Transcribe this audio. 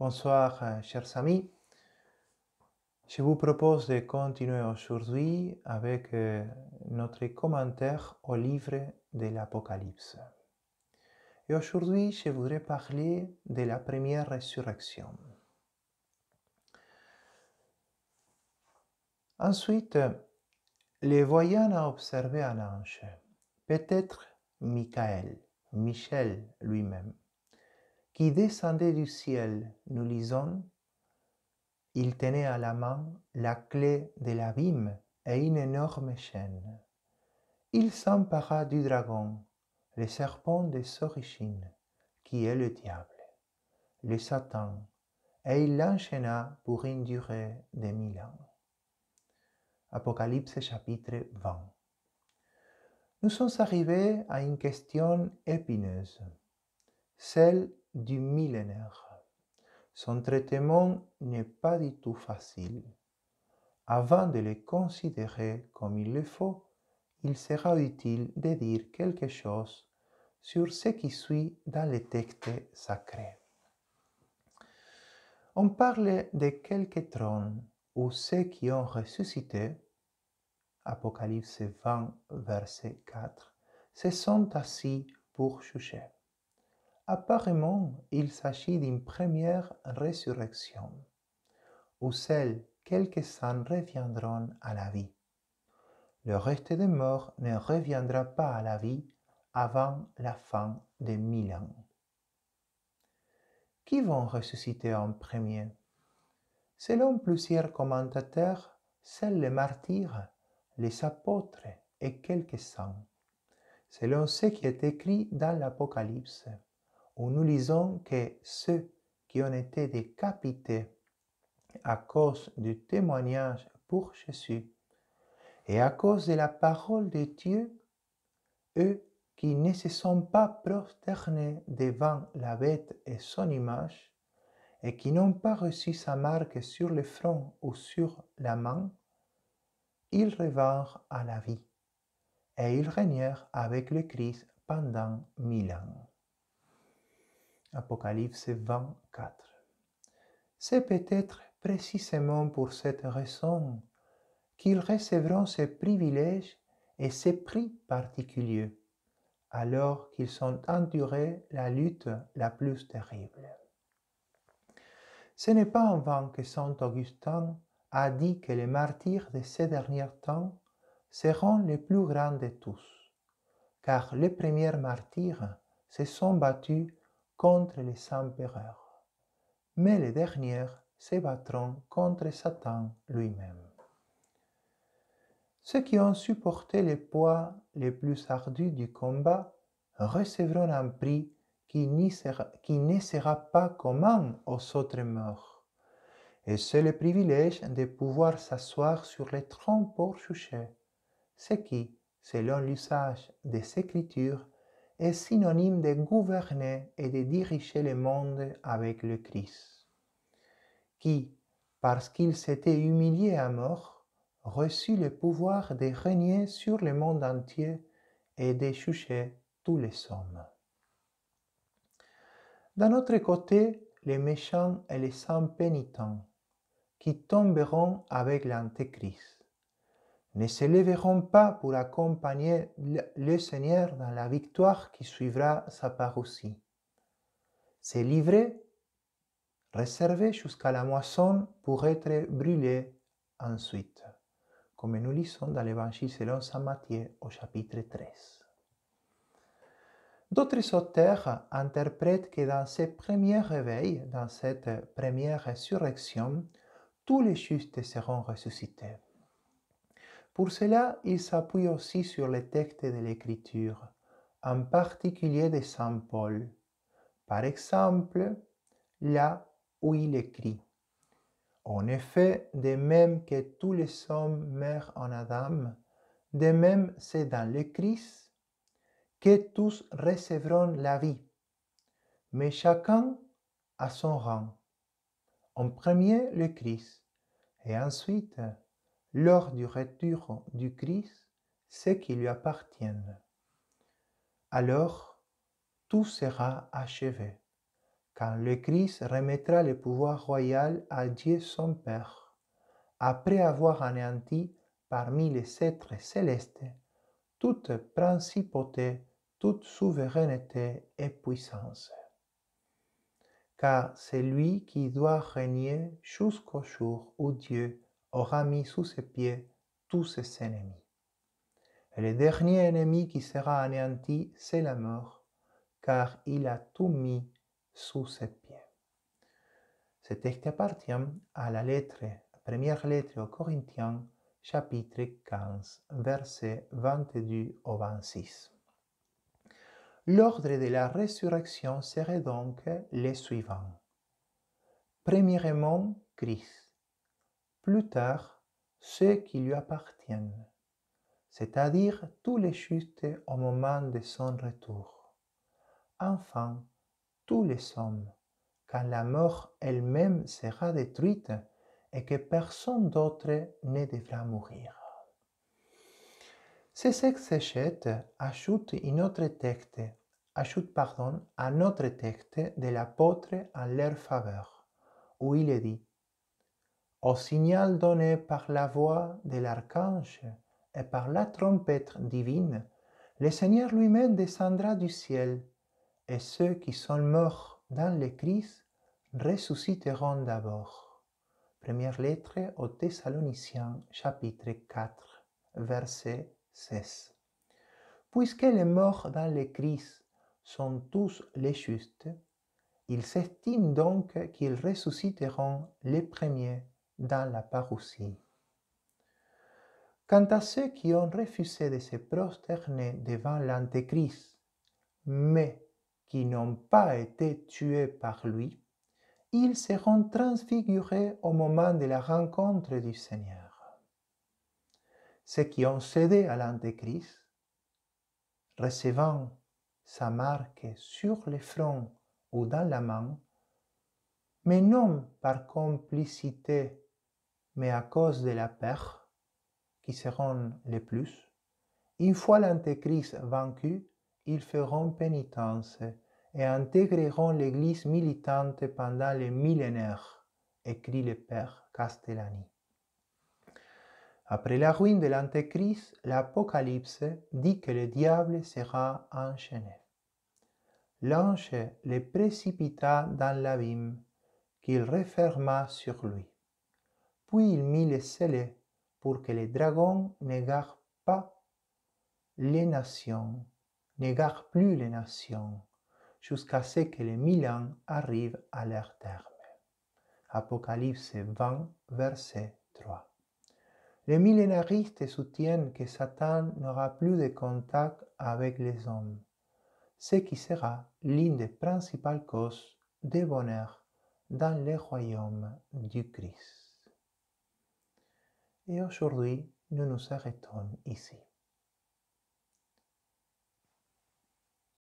Bonsoir, euh, chers amis. Je vous propose de continuer aujourd'hui avec euh, notre commentaire au livre de l'Apocalypse. Et aujourd'hui, je voudrais parler de la première résurrection. Ensuite, les voyants ont observé un ange, peut-être Michael, Michel lui-même qui descendait du ciel, nous lisons, il tenait à la main la clé de l'abîme et une énorme chaîne. Il s'empara du dragon, le serpent de origines, qui est le diable, le Satan, et il l'enchaîna pour une durée de mille ans. Apocalypse chapitre 20. Nous sommes arrivés à une question épineuse, celle du millénaire. Son traitement n'est pas du tout facile. Avant de le considérer comme il le faut, il sera utile de dire quelque chose sur ce qui suit dans les textes sacrés. On parle de quelques trônes où ceux qui ont ressuscité, Apocalypse 20, verset 4, se sont assis pour juger. Apparemment, il s'agit d'une première résurrection, où seuls quelques-uns reviendront à la vie. Le reste des morts ne reviendra pas à la vie avant la fin des mille ans. Qui vont ressusciter en premier Selon plusieurs commentateurs, seuls les martyrs, les apôtres et quelques-uns, selon ce qui est écrit dans l'Apocalypse où nous lisons que ceux qui ont été décapités à cause du témoignage pour Jésus et à cause de la parole de Dieu, eux qui ne se sont pas prosternés devant la bête et son image, et qui n'ont pas reçu sa marque sur le front ou sur la main, ils revinrent à la vie, et ils régnèrent avec le Christ pendant mille ans. Apocalypse 24. C'est peut-être précisément pour cette raison qu'ils recevront ces privilèges et ces prix particuliers, alors qu'ils ont enduré la lutte la plus terrible. Ce n'est pas en vain que Saint Augustin a dit que les martyrs de ces derniers temps seront les plus grands de tous, car les premiers martyrs se sont battus contre les empereurs, mais les dernières se battront contre Satan lui-même. Ceux qui ont supporté les poids les plus ardus du combat recevront un prix qui, ne sera pas commun aux autres morts. Et c'est le privilège de pouvoir s'asseoir sur les troncs pour ce qui, selon l'usage des Écritures, est synonyme de gouverner et de diriger le monde avec le Christ, qui, parce qu'il s'était humilié à mort, reçut le pouvoir de régner sur le monde entier et de juger tous les hommes. D'un autre côté, les méchants et les pénitents qui tomberont avec l'Antéchrist ne se lèveront pas pour accompagner le Seigneur dans la victoire qui suivra sa parousie. Ces livrets, réservés jusqu'à la moisson pour être brûlés ensuite, comme nous lisons dans l'Évangile selon Saint Matthieu au chapitre 13. D'autres auteurs interprètent que dans ces premiers réveil, dans cette première résurrection, tous les justes seront ressuscités. Pour cela, il s'appuie aussi sur les textes de l'Écriture, en particulier de Saint Paul. Par exemple, là où il écrit. En effet, de même que tous les hommes meurent en Adam, de même c'est dans le Christ que tous recevront la vie, mais chacun à son rang. En premier le Christ, et ensuite lors du retour du Christ ce qui lui appartiennent. Alors, tout sera achevé, quand le Christ remettra le pouvoir royal à Dieu son Père, après avoir anéanti parmi les êtres célestes toute principauté, toute souveraineté et puissance. Car c'est lui qui doit régner jusqu'au jour où Dieu aura mis sous ses pieds tous ses ennemis. Et le dernier ennemi qui sera anéanti, c'est la mort, car il a tout mis sous ses pieds. Ce texte appartient à la lettre, première lettre aux Corinthiens, chapitre 15, versets 22 au 26. L'ordre de la résurrection serait donc le suivant. Premièrement, Christ plus tard ceux qui lui appartiennent, c'est-à-dire tous les justes au moment de son retour. Enfin, tous les hommes, quand la mort elle-même sera détruite et que personne d'autre ne devra mourir. Ces exégètes ajoutent un autre texte, ajoute, pardon, à notre texte de l'apôtre en leur faveur, où il est dit au signal donné par la voix de l'archange et par la trompette divine, le Seigneur lui-même descendra du ciel, et ceux qui sont morts dans le Christ ressusciteront d'abord. Première lettre aux Thessaloniciens, chapitre 4, verset 16. Puisque les morts dans le Christ sont tous les justes, ils s'estiment donc qu'ils ressusciteront les premiers dans la parousie. Quant à ceux qui ont refusé de se prosterner devant l'Antéchrist, mais qui n'ont pas été tués par lui, ils seront transfigurés au moment de la rencontre du Seigneur. Ceux qui ont cédé à l'Antéchrist, recevant sa marque sur le front ou dans la main, mais non par complicité mais à cause de la paix, qui seront les plus, une fois l'antéchrist vaincu, ils feront pénitence et intégreront l'Église militante pendant les millénaires, écrit le Père Castellani. Après la ruine de l'Antéchrist, l'Apocalypse dit que le diable sera enchaîné. L'ange le précipita dans l'abîme qu'il referma sur lui puis il mit les scellés pour que les dragons n'égarent pas les nations, n'égarent plus les nations, jusqu'à ce que les mille ans arrivent à leur terme. Apocalypse 20, verset 3. Les millénaristes soutiennent que Satan n'aura plus de contact avec les hommes, ce qui sera l'une des principales causes de bonheur dans le royaume du Christ. et aujourd'hui, nous nous arrêtons ici.